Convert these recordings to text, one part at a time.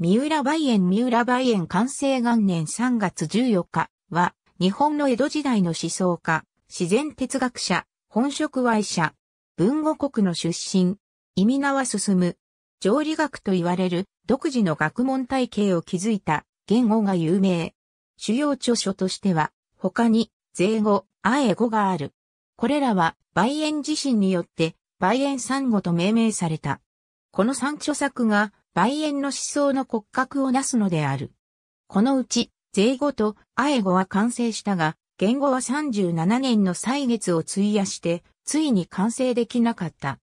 三浦梅園三浦梅園完成元年3月14日は、日本の江戸時代の思想家、自然哲学者、本職愛者、文語国の出身、意味名は進む、上理学と言われる独自の学問体系を築いた言語が有名。主要著書としては、他に、税語、あえ語がある。これらは、梅園自身によって、梅園三語と命名された。この三著作が、梅園の思想の骨格をなすのである。このうち、税語とアエ語は完成したが、言語は37年の歳月を費やして、ついに完成できなかった。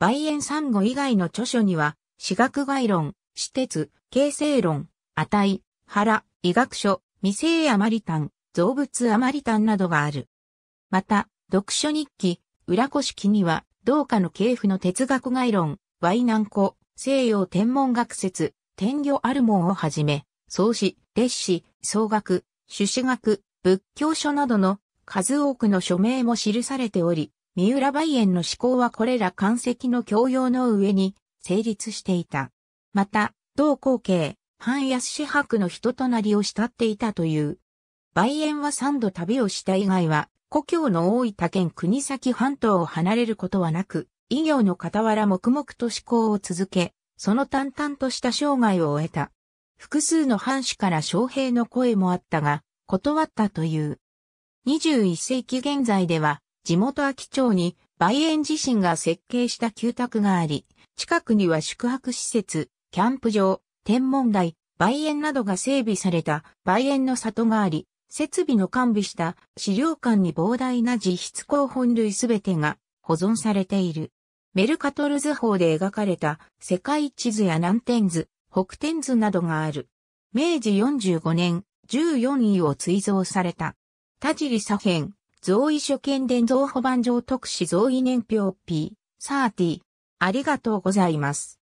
梅園産語以外の著書には、私学概論、私鉄、形成論、値、腹、医学書、未成余マリタン、造物余マリタンなどがある。また、読書日記、裏古式には、同家の系譜の哲学概論、ワイナンコ、西洋天文学説、天魚アルモンをはじめ、創始、列史、総学、朱子学、仏教書などの数多くの署名も記されており、三浦梅園の思考はこれら漢石の教養の上に成立していた。また、同後継、半安四博の人となりを慕っていたという。梅園は三度旅をした以外は、故郷の大分県国崎半島を離れることはなく、医業の傍ら黙々と思考を続け、その淡々とした生涯を終えた。複数の藩主から将平の声もあったが、断ったという。21世紀現在では、地元秋町に梅園自身が設計した旧宅があり、近くには宿泊施設、キャンプ場、天文台、梅園などが整備された梅園の里があり、設備の完備した資料館に膨大な実質工本類すべてが保存されている。メルカトル図法で描かれた世界地図や南天図、北天図などがある。明治45年、14位を追贈された。田尻左辺、贈位所見伝贈保番上特使贈位年表 P30。ありがとうございます。